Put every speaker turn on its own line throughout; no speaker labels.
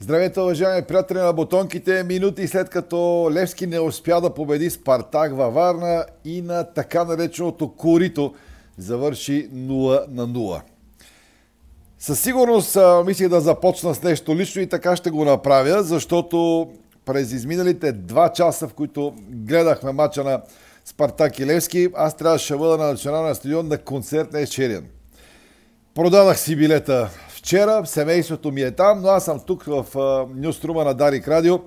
Здравейте, уважаеми приятели на Бутонките! Минути след като Левски не успя да победи Спартак във Варна и на така нареченото Корито завърши 0 на 0. Със сигурност мислих да започна с нещо лично и така ще го направя, защото през изминалите два часа, в които гледахме мача на Спартак и Левски, аз трябваше да бъда на националния стадион на концерт на Ешериан. Продадах си билета вчера, семейството ми е там, но аз съм тук в Нюструма на Дарик Радио,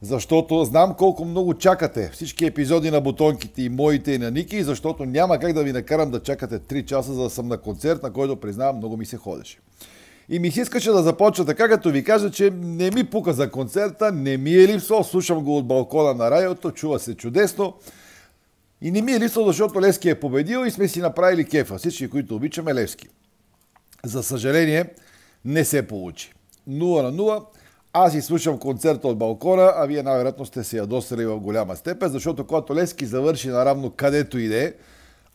защото знам колко много чакате всички епизоди на бутонките и моите и на Ники, защото няма как да ви накарам да чакате 3 часа, за да съм на концерт, на който признавам много ми се ходеше. И ми се искаше да започна така, като ви кажа, че не ми пука за концерта, не ми е липсвал, слушам го от балкона на радиото, чува се чудесно. И не ми е липсвал, защото Левски е победил и сме си направили кефа, всички, които обичаме Левски. За съжаление, не се получи. 0 на 0. Аз изслушам концерта от балкона, а вие най-вероятно сте се ядосали в голяма степен, защото когато Лески завърши наравно където иде,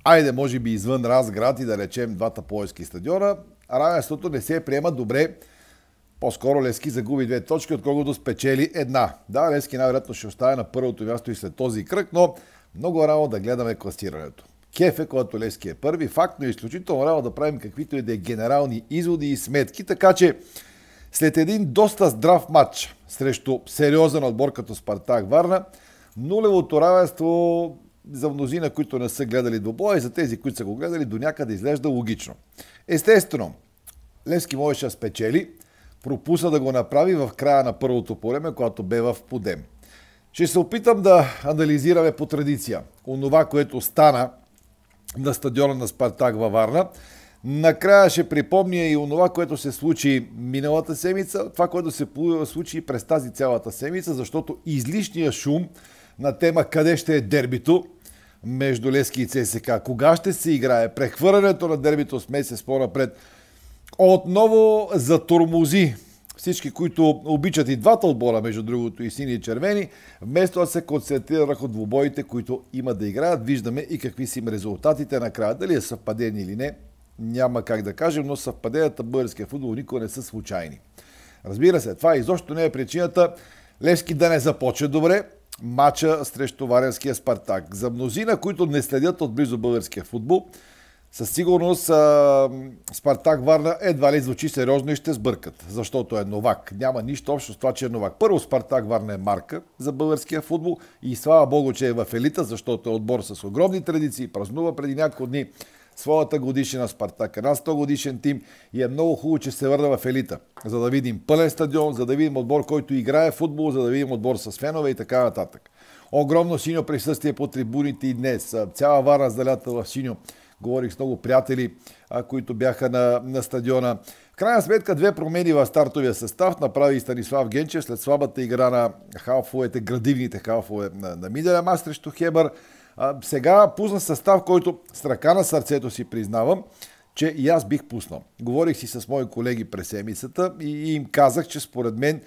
айде може би извън Разград и да речем двата поески стадиона, равенството не се приема добре. По-скоро Лески загуби две точки, отколкото спечели една. Да, Лески най-вероятно ще остане на първото място и след този кръг, но много рано да гледаме класирането кефе, който Левски е първи. Факт, но е изключително рано да правим каквито и да е генерални изводи и сметки, така че след един доста здрав матч срещу сериозен отбор като Спартак Варна, нулевото равенство за мнозина, които не са гледали до боя и за тези, които са го гледали, до някъде изглежда логично. Естествено, Левски можеше да спечели, пропусна да го направи в края на първото полеме, когато бе в подем. Ще се опитам да анализираме по традиция онова, което стана на стадиона на Спартак във Варна. Накрая ще припомня и онова, което се случи миналата седмица, това, което се случи през тази цялата седмица, защото излишния шум на тема къде ще е дербито между Лески и ЦСК, кога ще се играе, прехвърлянето на дербито с месец по-напред, отново затормози всички, които обичат и двата отбора, между другото, и сини и червени, вместо да се концентрира върху двубоите, които има да играят, виждаме и какви са им резултатите накрая. Дали е съвпадение или не, няма как да кажем, но съвпаденията в българския футбол никога не са случайни. Разбира се, това изобщо не е причината Левски да не започне добре, матча срещу Варенския Спартак. За мнозина, които не следят отблизо българския футбол, със сигурност а, Спартак Варна едва ли звучи сериозно и ще сбъркат, защото е новак. Няма нищо общо с това, че е новак. Първо Спартак Варна е марка за българския футбол и слава богу, че е в елита, защото е отбор с огромни традиции, празнува преди няколко дни своята годишна Спартак. Една 100 годишен тим и е много хубаво, че се върна в елита. За да видим пълен стадион, за да видим отбор, който играе футбол, за да видим отбор с фенове и така нататък. Огромно синьо присъствие по трибуните и днес. Цяла Варна залята в синьо Говорих с много приятели, а, които бяха на, на стадиона. В крайна сметка две промени в стартовия състав направи и Станислав Генчев след слабата игра на халфовете, градивните халфове на, на мас срещу Хебър. А, сега пусна състав, който с ръка на сърцето си признавам, че и аз бих пуснал. Говорих си с мои колеги през седмицата и им казах, че според мен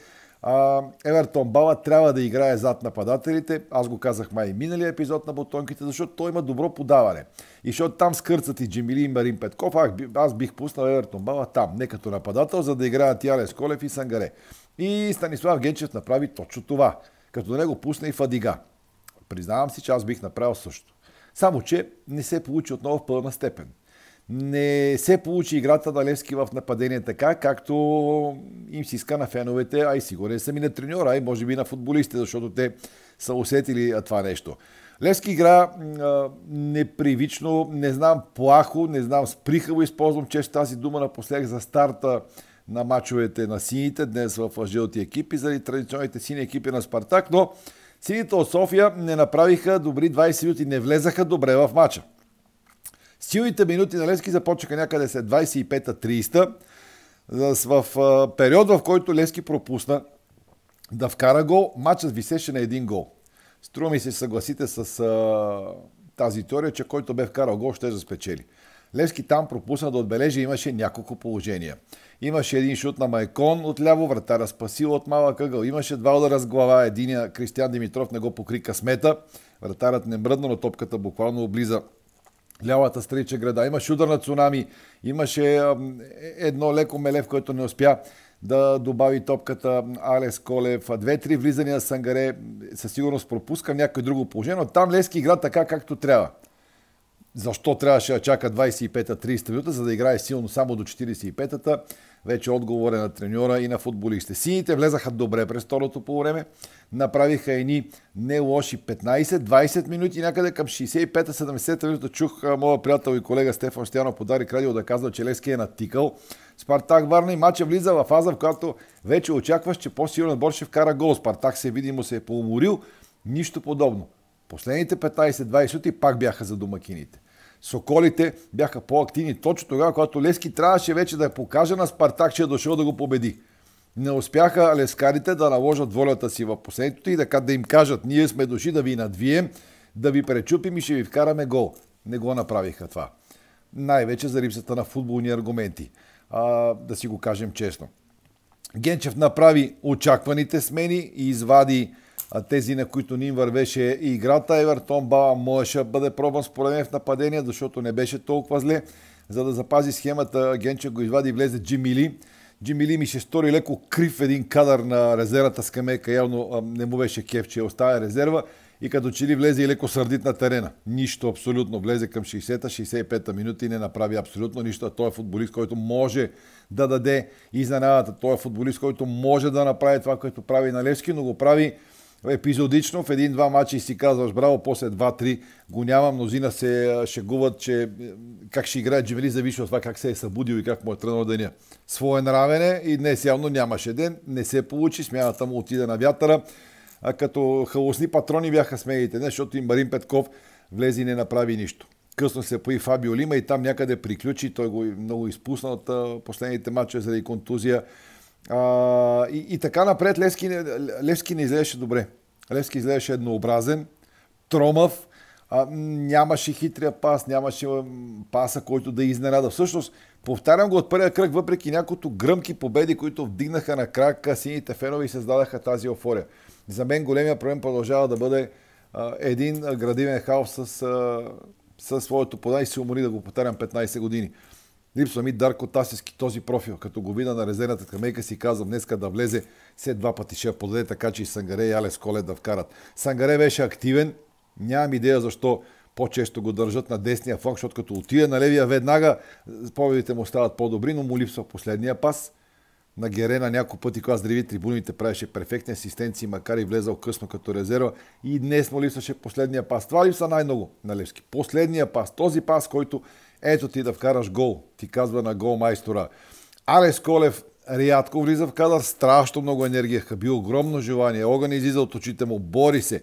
Евертон Бала трябва да играе зад нападателите. Аз го казах май и миналия епизод на бутонките, защото той има добро подаване. И защото там скърцат и Джимили и Марин Петков, аз, аз бих пуснал Евертон Бала там, не като нападател, за да играят Ялес Колев и Сангаре. И Станислав Генчев направи точно това. Като него пусна и Фадига. Признавам си, че аз бих направил също. Само, че не се получи отново в пълна степен не се получи играта на Левски в нападение така, както им си иска на феновете, а и сигурен съм и на треньора, и може би на футболистите, защото те са усетили това нещо. Левски игра а, непривично, не знам плахо, не знам сприхаво, използвам често тази дума напоследък за старта на мачовете на сините, днес в жълти екипи, заради традиционните сини екипи на Спартак, но сините от София не направиха добри 20 минути, не влезаха добре в мача. Силните минути на Левски започнаха някъде след 25-30 в период, в който Левски пропусна да вкара гол, матчът висеше на един гол. Струва ми се, съгласите с а, тази теория, че който бе вкарал гол, ще да спечели. Левски там пропусна да отбележи, имаше няколко положения. Имаше един шут на Майкон от ляво, вратара спасил от малък ъгъл. Имаше два удара с глава, единия Кристиан Димитров не го покри късмета. Вратарът не мръдна, но топката буквално облиза лявата стрича града. Имаше удар на цунами, имаше е, едно леко мелев, което не успя да добави топката Алекс Колев. Две-три влизания на Сангаре със сигурност пропуска някой друго положение, но там Лески игра така както трябва. Защо трябваше да чака 25-30 минута, за да играе силно само до 45-та? Вече отговора на треньора и на футболистите. Сините влезаха добре през второто по време. Направиха едни не лоши 15-20 минути. Някъде към 65-70 минута чух моя приятел и колега Стефан по подари крадио да казва, че Лески е натикал. Спартак Варна и матча влиза в фаза, в която вече очакваш, че по-силен отбор ще вкара гол. Спартак се видимо се е поуморил. Нищо подобно. Последните 15-20 минути пак бяха за домакините. Соколите бяха по-активни точно тогава, когато Лески трябваше вече да покаже на Спартак, че е дошъл да го победи. Не успяха лескарите да наложат волята си в последното и така да им кажат, ние сме дошли да ви надвием, да ви пречупим и ще ви вкараме гол. Не го направиха това. Най-вече за липсата на футболни аргументи. А, да си го кажем честно. Генчев направи очакваните смени и извади тези, на които ни вървеше и играта. Евертон Бава, можеше да бъде пробван според мен в нападение, защото не беше толкова зле. За да запази схемата, Генче го извади и влезе Джимили. Джимили ми ще стори леко крив един кадър на резервата скамейка. Явно не му беше кеф, че е оставя резерва и като че ли влезе и леко сърдит на терена. Нищо абсолютно. Влезе към 60-та, 65-та минута и не направи абсолютно нищо. Той е футболист, който може да даде изненадата. Той е футболист, който може да направи това, което прави на Левски, но го прави епизодично в един-два мача и си казваш браво, после два-три го няма. Мнозина се шегуват, че как ще играе Джевели зависи от това как се е събудил и как му е тръгнал деня. Свое нравене и днес явно нямаше ден, не се получи, смяната му отиде на вятъра. А като халосни патрони бяха смеите, не, защото и Марин Петков влезе и не направи нищо. Късно се пои Фабио Лима и там някъде приключи. Той го много изпусна от последните матча заради контузия. А, и, и така напред Левски, Левски не изглеждаше добре. Левски изглеждаше еднообразен, тромав, а, нямаше хитрия пас, нямаше паса, който да изненада. Всъщност, повтарям го от първия кръг, въпреки няколко гръмки победи, които вдигнаха на крак сините фенове и създадаха тази офория. За мен големия проблем продължава да бъде а, един градивен хаос с, а, с своето подай и се умори да го повтарям 15 години. Липсва ми Дарко Тасиски този профил. Като го видя на резервната хамейка си казвам, днеска да влезе, все два пъти ще я подаде така, че и Сангаре и Алес Коле да вкарат. Сангаре беше активен, нямам идея защо по-често го държат на десния фланг, защото като отиде на левия веднага, поведите му стават по-добри, но му липсва последния пас. На Герена няколко пъти, когато здрави трибуните, правеше перфектни асистенции, макар и влезал късно като резерва. И днес му липсваше последния пас. Това липса най-много на Левски. Последния пас. Този пас, който ето ти да вкараш гол, ти казва на гол майстора. Алекс Колев рядко влиза в кадър, страшно много енергия хаби, огромно желание, огън излиза от очите му, бори се,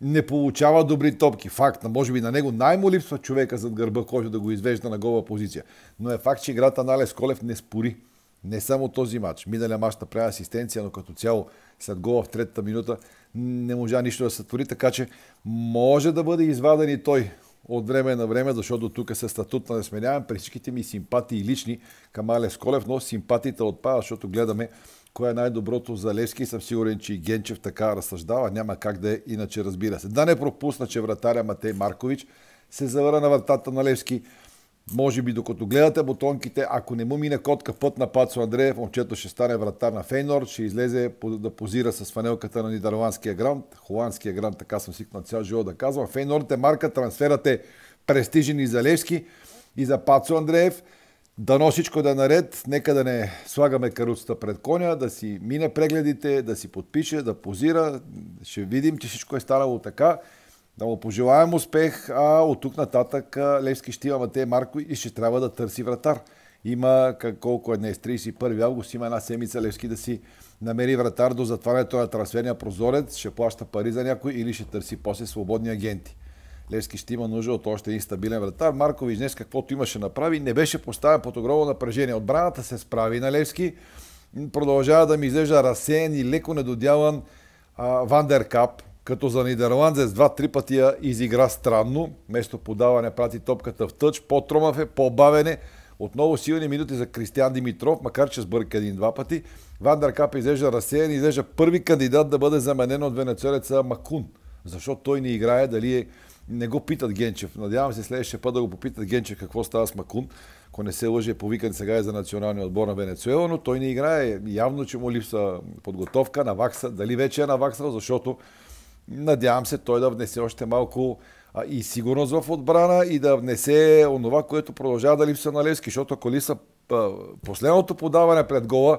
не получава добри топки. Факт, може би на него най-му липсва човека зад гърба, който да го извежда на гола позиция. Но е факт, че играта на Алес Колев не спори. Не само този матч. Миналия матч направи асистенция, но като цяло след гола в третата минута не можа нищо да се твори, така че може да бъде изваден и той от време на време, защото тук се статутно не сменявам при всичките ми симпатии лични към Алес Колев, но симпатията отпада, защото гледаме кое е най-доброто за Левски и съм сигурен, че и Генчев така разсъждава. Няма как да е иначе, разбира се. Да не пропусна, че вратаря Матей Маркович се завърна на вратата на Левски. Може би докато гледате бутонките, ако не му мине котка път на Пацо Андреев, момчето ще стане вратар на фейнор, ще излезе да позира с фанелката на нидерландския грант, холандския грант, така съм свикнал цял живот да казвам. Фейнорд е марка, трансферът е престижен и за Левски, и за Пацо Андреев. Дано всичко да е наред, нека да не слагаме каруцата пред коня, да си мине прегледите, да си подпише, да позира. Ще видим, че всичко е станало така. Да му пожелаем успех, а от тук нататък Левски ще има Матей Марко и ще трябва да търси вратар. Има колко е днес, 31 август, има една седмица Левски да си намери вратар до затварянето на трансферния прозорец, ще плаща пари за някой или ще търси после свободни агенти. Левски ще има нужда от още един стабилен вратар. Маркович днес каквото имаше направи, не беше поставен под огромно напрежение. Отбраната се справи на Левски. Продължава да ми изглежда разсеян и леко недодяван Вандеркап, като за Нидерландец два-три пъти я изигра странно, место подаване прати топката в тъч, по-тромав е, по-бавене, отново силни минути за Кристиан Димитров, макар че сбърка един-два пъти. Вандер Кап изглежда разсеян, изглежда първи кандидат да бъде заменен от венецуелеца Макун, защото той не играе, дали е... не го питат Генчев. Надявам се следващия път да го попитат Генчев какво става с Макун. Ако не се лъже, е повикан сега е за националния отбор на Венецуела, но той не играе. Явно, че му липса подготовка, вакса. Дали вече е наваксал, защото Надявам се той да внесе още малко а, и сигурност в отбрана и да внесе онова, което продължава да липсва на Левски, защото ако липсва последното подаване пред гола,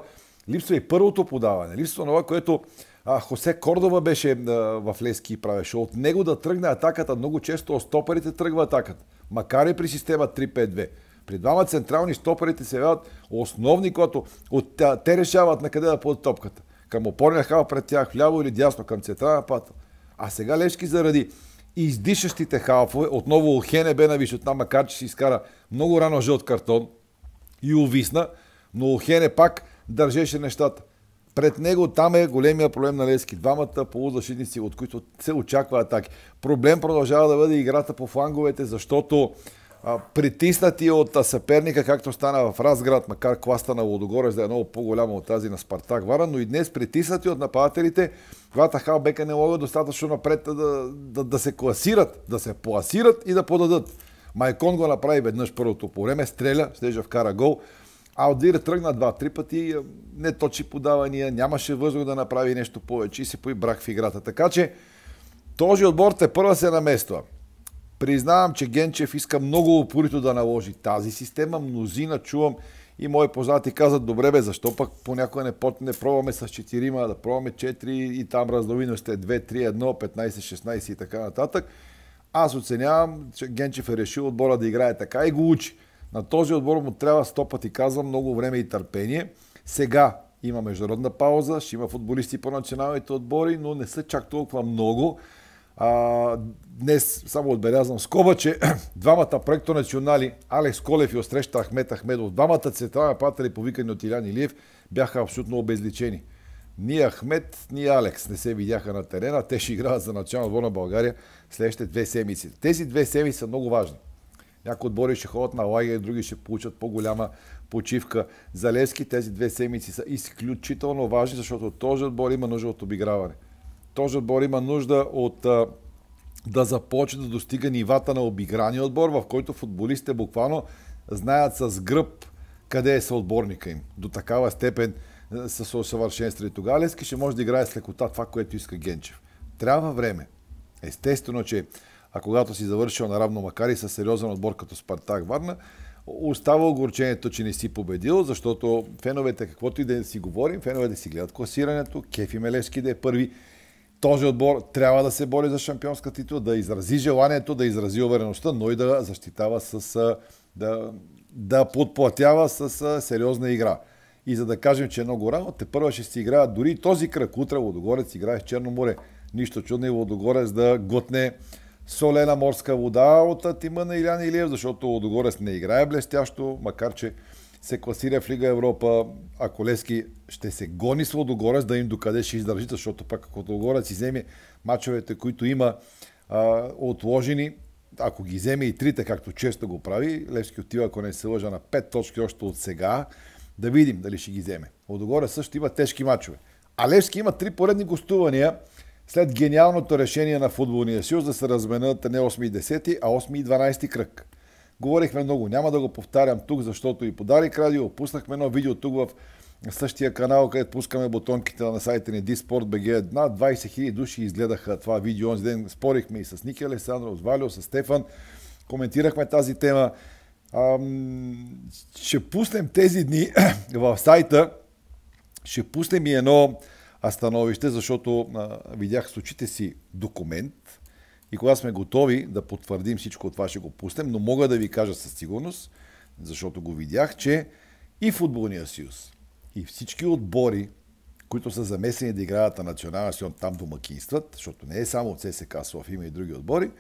липсва и първото подаване, липсва онова, което а, Хосе Кордова беше а, в Лески и правеше. От него да тръгне атаката, много често от стопарите тръгва атаката, макар и при система 3-5-2. При двама централни стоперите се явяват основни, когато от, те решават на къде да подат топката. Към опорния хал пред тях, вляво или дясно, към централна пата. А сега Левски заради издишащите халфове, отново Охене бе на висота, макар че си изкара много рано жълт картон и увисна, но Охене пак държеше нещата. Пред него там е големия проблем на Лески. Двамата полузащитници, от които се очаква атаки. Проблем продължава да бъде играта по фланговете, защото притиснати от съперника, както стана в Разград, макар класта на Лодогорец да е много по-голяма от тази на Спартак Вара, но и днес притиснати от нападателите, когато Халбека не могат достатъчно напред да, да, да се класират, да се пласират и да подадат. Майкон го направи веднъж първото по време, стреля, в кара гол. а Алдир тръгна два-три пъти, не точи подавания, нямаше въздух да направи нещо повече и се поибрах в играта. Така че този отбор те първа се намества. Признавам, че Генчев иска много упорито да наложи тази система. Мнозина чувам и мои познати казват, добре бе, защо пък понякога не, потне не пробваме с 4, да пробваме 4 и там раздовино сте 2, 3, 1, 15, 16 и така нататък. Аз оценявам, че Генчев е решил отбора да играе така и го учи. На този отбор му трябва сто пъти казвам много време и търпение. Сега има международна пауза, ще има футболисти по националните отбори, но не са чак толкова много. А, днес само отбелязвам скоба, че двамата проектонационали Алекс Колев и Остреща Ахмет Ахмедов, двамата централни патели повикани от Илян Илиев, бяха абсолютно обезличени. Ни Ахмет, ни Алекс не се видяха на терена. Те ще играят за начален отбор на България следващите две седмици. Тези две седмици са много важни. Някои отбори ще ходят на лагер, други ще получат по-голяма почивка. За Левски тези две седмици са изключително важни, защото този отбор има нужда от обиграване. Този отбор има нужда от а, да започне да достига нивата на обиграния отбор, в който футболистите буквално знаят с гръб къде е съотборника им. До такава степен се усъвършенствали тогава Лески ще може да играе с лекота това, което иска Генчев. Трябва време. Естествено, че а когато си завършил наравно, макар и с сериозен отбор като Спартак Варна, остава огорчението, че не си победил, защото феновете, каквото и да си говорим, феновете си гледат класирането, Кефи Мелевски да е първи, този отбор трябва да се бори за шампионска титла, да изрази желанието, да изрази увереността, но и да защитава с... да, да подплатява с сериозна игра. И за да кажем, че е много рано, те първа ще си играят дори този кръг. Утре Лодогорец играе в Черно море. Нищо чудно и Лодогорец да готне солена морска вода от тима на Илян Илиев, защото Лодогорец не играе блестящо, макар че се класира в Лига Европа, а Колески ще се гони с Лодогорец да им докъде ще издържи, защото пак ако Лодогорец иземе мачовете, които има а, отложени, ако ги вземе и трите, както често го прави, Левски отива, ако не се лъжа, на 5 точки още от сега, да видим дали ще ги вземе. Лодогорец също има тежки мачове. А Левски има три поредни гостувания след гениалното решение на футболния съюз да се разменят не 8 и 10, а 8 и 12 кръг. Говорихме много, няма да го повтарям тук, защото и Дарик радио, пуснахме едно видео тук в същия канал, където пускаме бутонките на сайта ни DisportBG Над 20 000 души изгледаха това видео. Онзи ден спорихме и с Ники Александров, с Валио, с Стефан. Коментирахме тази тема. Ам, ще пуснем тези дни в сайта. Ще пуснем и едно становище, защото а, видях с очите си документ, и когато сме готови да потвърдим всичко от това, ще го пуснем, но мога да ви кажа със сигурност, защото го видях, че и футболния съюз, и всички отбори, които са замесени да играят на националния сион, там домакинстват, защото не е само от ССК София, има и други отбори,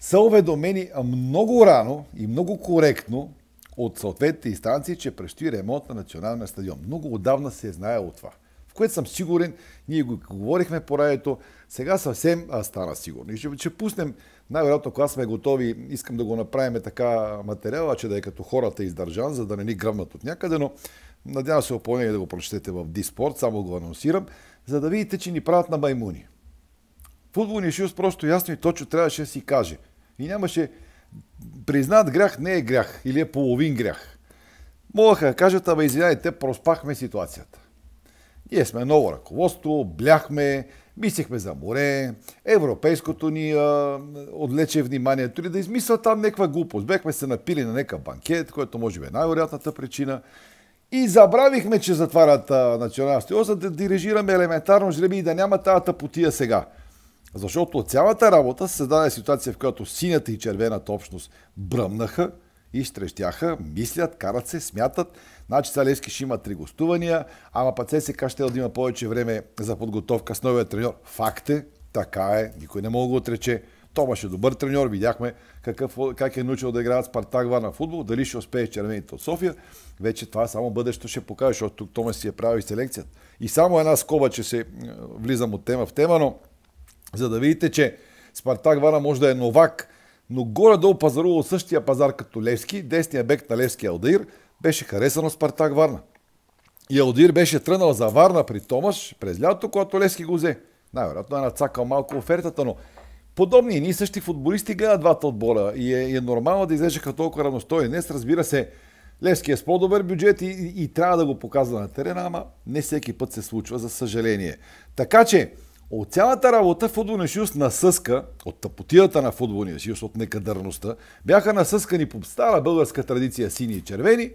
са уведомени много рано и много коректно от съответните инстанции, че предстои ремонт на националния стадион. Много отдавна се е знаело това което съм сигурен, ние го говорихме по радиото, сега съвсем а, стана сигурно. И ще, ще пуснем, най-вероятно, когато сме готови, искам да го направим така материала, че да е като хората издържан, за да не ни гръмнат от някъде, но надявам се опълнение да го прочетете в Диспорт, само го анонсирам, за да видите, че ни правят на маймуни. Футболният шилс просто ясно и точно трябваше да си каже. И нямаше признат грях не е грях или е половин грях. Могаха да кажат, ама извинявайте, проспахме ситуацията. Ние сме ново ръководство, бляхме, мислихме за море, европейското ни а, отвлече вниманието и да измисля там някаква глупост. Бехме се напили на някакъв банкет, който може би е най-вероятната причина. И забравихме, че затварят национална стадион, за да дирижираме елементарно жреби и да няма тази тъпотия сега. Защото цялата работа се създаде ситуация, в която синята и червената общност бръмнаха, и стрещяха, мислят, карат се, смятат. Значи сега Левски ще има три гостувания, ама пък ССК ще да има повече време за подготовка с новия треньор. Факт е, така е, никой не мога да го отрече. Томаш е добър треньор, видяхме какъв, как е научил да играят Спартак Варна на футбол, дали ще успее червените от София. Вече това само бъдещето ще покаже, защото тук Томас си е правил и селекцията. И само една скоба, че се влизам от тема в тема, но за да видите, че Спартак Варна може да е новак но горе-долу пазарува от същия пазар като Левски, десния бек на Левски Алдаир, беше харесан от Спартак Варна. И Алдаир беше тръгнал за Варна при Томаш през лято, когато Левски го взе. Най-вероятно е нацакал малко офертата, но подобни и ние същи футболисти гледат двата отбора и е, е нормално да излежаха толкова равностойни. Днес, разбира се, Левски е с по-добър бюджет и, и, и трябва да го показва на терена, ама не всеки път се случва, за съжаление. Така че, от цялата работа футболния съюз насъска, от тъпотията на футболния съюз, от некадърността, бяха насъскани по стара българска традиция сини и червени,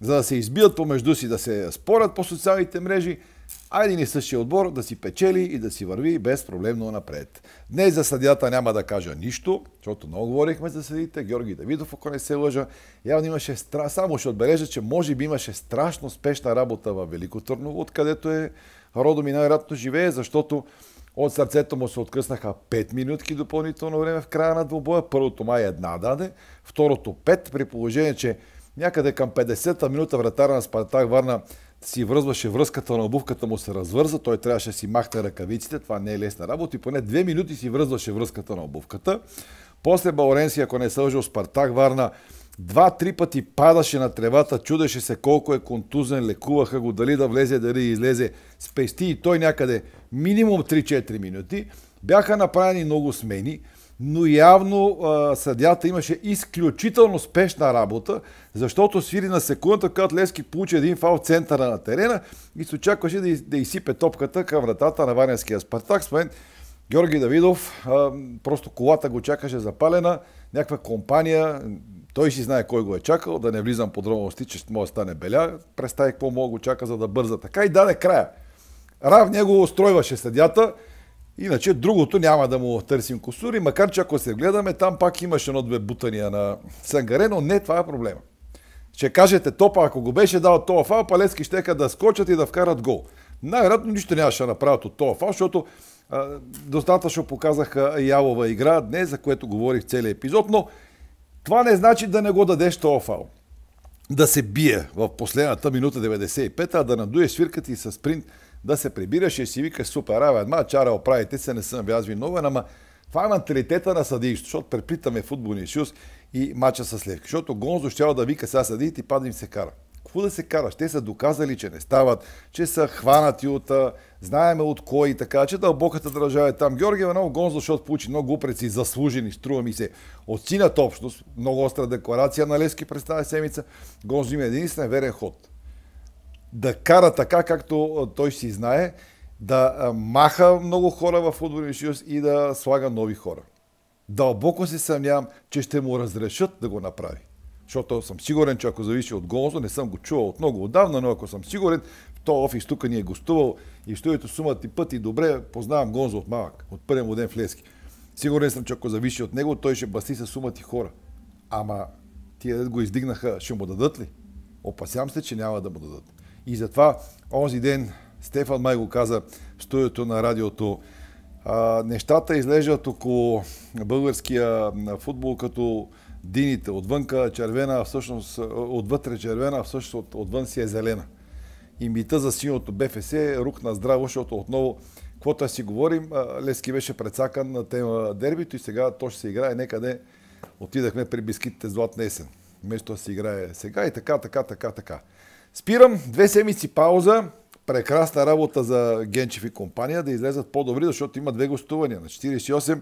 за да се избият помежду си, да се спорят по социалните мрежи, а един и същия отбор да си печели и да си върви безпроблемно напред. Днес за съдята няма да кажа нищо, защото много говорихме за съдите. Георги Давидов, ако не се лъжа, явно имаше стра... Само ще отбележа, че може би имаше страшно спешна работа в Велико Търново, откъдето е ми най-вероятно живее, защото от сърцето му се откъснаха 5 минутки допълнително време в края на двобоя. Първото май е една даде, второто 5, при положение, че някъде към 50-та минута вратара на Спартак Варна си връзваше връзката на обувката му се развърза, той трябваше да си махне ръкавиците, това не е лесна работа и поне две минути си връзваше връзката на обувката. После Баоренски, ако не е сължил Спартак Варна, Два-три пъти падаше на тревата, чудеше се колко е контузен, лекуваха го, дали да влезе, дали излезе. Спести и той някъде минимум 3-4 минути. Бяха направени много смени, но явно а, съдята имаше изключително спешна работа, защото свири на секундата, когато Лески получи един фал в центъра на терена и се очакваше да, из, да изсипе топката към вратата на Варенския Спартак. С мен Георги Давидов, а, просто колата го чакаше запалена, някаква компания, той си знае кой го е чакал, да не влизам подробности, че ще може да стане беля. Представи какво мога го чака, за да бърза. Така и даде края. Рав него устройваше съдята, иначе другото няма да му търсим косури, макар че ако се гледаме, там пак имаше едно-две бутания на Сангаре, но не това е проблема. Ще кажете, топа, ако го беше дал това фал, Палецки щеха да скочат и да вкарат гол. Най-вероятно нищо нямаше да направят от това фал, защото а, достатъчно показаха ялова игра днес, за което говорих целият епизод, но това не значи да не го дадеш тоя фал. Да се бие в последната минута 95, а да надуеш свирката и с спринт да се прибираш и си вика, супер, раве, една чара, оправите се, не съм вязви виновен, ама това е менталитета на съдиището, защото преплитаме футболния съюз и мача с Левки. Защото Гонзо ще да вика сега съдиите и пада им се кара. Какво да се караш? Те са доказали, че не стават, че са хванати от знаеме от кой и така, че дълбоката държава е там. Георги Иванов Гонзо, защото получи много упреци, заслужени, струва ми се, от синята общност, много остра декларация на Лески през тази седмица, Гонзо има единствен верен ход. Да кара така, както той си знае, да маха много хора в футболния съюз и да слага нови хора. Дълбоко се съмнявам, че ще му разрешат да го направи. Защото съм сигурен, че ако зависи от Гонзо, не съм го чувал от много отдавна, но ако съм сигурен, в този офис тук ни е гостувал и в студиото сумат и пъти добре, познавам Гонзо от малък, от първия му ден в Лески. Сигурен съм, че ако зависи от него, той ще баси с сумати хора. Ама тия го издигнаха, ще му дадат ли? Опасявам се, че няма да му дадат. И затова онзи ден Стефан Май го каза в студиото на радиото. А, нещата излежат около българския футбол като дините. Отвънка червена, всъщност отвътре червена, всъщност отвън си е зелена. И мита за синьото БФС е рухна здраво, защото отново, каквото си говорим, Лески беше прецакан на тема дербито и сега то ще се играе некъде. Отидахме при бискитите Златна есен. Вместо да се играе сега и така, така, така, така. Спирам. Две седмици пауза. Прекрасна работа за Генчев и компания да излезат по-добри, защото има две гостувания на 48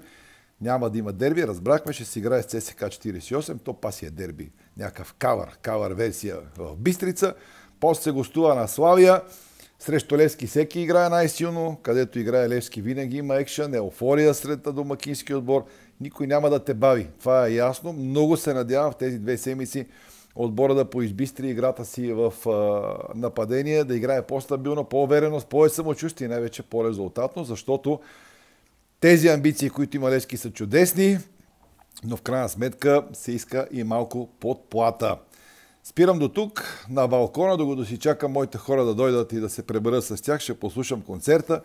няма да има дерби. Разбрахме, ще си играе с ЦСК 48. То паси е дерби. Някакъв кавър, кавър версия в Бистрица. После се гостува на Славия. Срещу Левски всеки играе най-силно. Където играе Левски винаги има екшен, еуфория сред домакински отбор. Никой няма да те бави. Това е ясно. Много се надявам в тези две седмици отбора да поизбистри играта си в а, нападение, да играе по-стабилно, по-уверено, с повече самочувствие, най-вече по-резултатно, защото тези амбиции, които има Левски, са чудесни, но в крайна сметка се иска и малко подплата. Спирам до тук, на балкона, докато си чакам моите хора да дойдат и да се пребъра с тях, ще послушам концерта,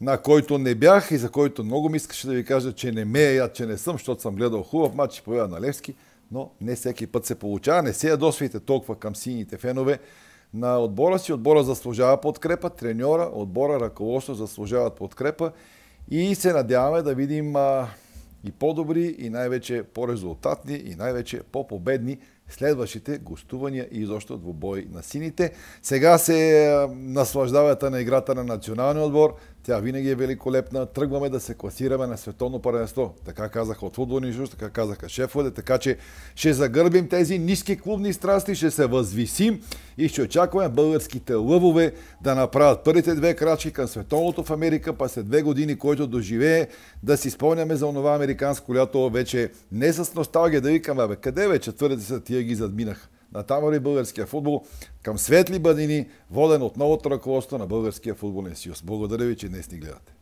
на който не бях и за който много ми искаше да ви кажа, че не ме я, че не съм, защото съм гледал хубав матч и поява на Левски, но не всеки път се получава. Не се ядосвайте толкова към сините фенове на отбора си. Отбора заслужава подкрепа, треньора, отбора, ръководство заслужават подкрепа и се надяваме да видим а, и по-добри, и най-вече по-резултатни, и най-вече по-победни следващите гостувания и изобщо двобой на сините. Сега се е, наслаждавате на играта на националния отбор. Тя винаги е великолепна. Тръгваме да се класираме на световно първенство. Така казаха от футболни жуж, така казаха шефовете, така че ще загърбим тези ниски клубни страсти, ще се възвисим и ще очакваме българските лъвове да направят първите две крачки към световното в Америка, па след две години, който доживее, да си спомняме за онова американско лято вече не с носталгия да викаме, бе, къде вече твърдите са тия вие ги задминаха. Натам върви българския футбол към светли бъдини, воден от новото ръководство на Българския футболен съюз. Благодаря ви, че днес ни гледате.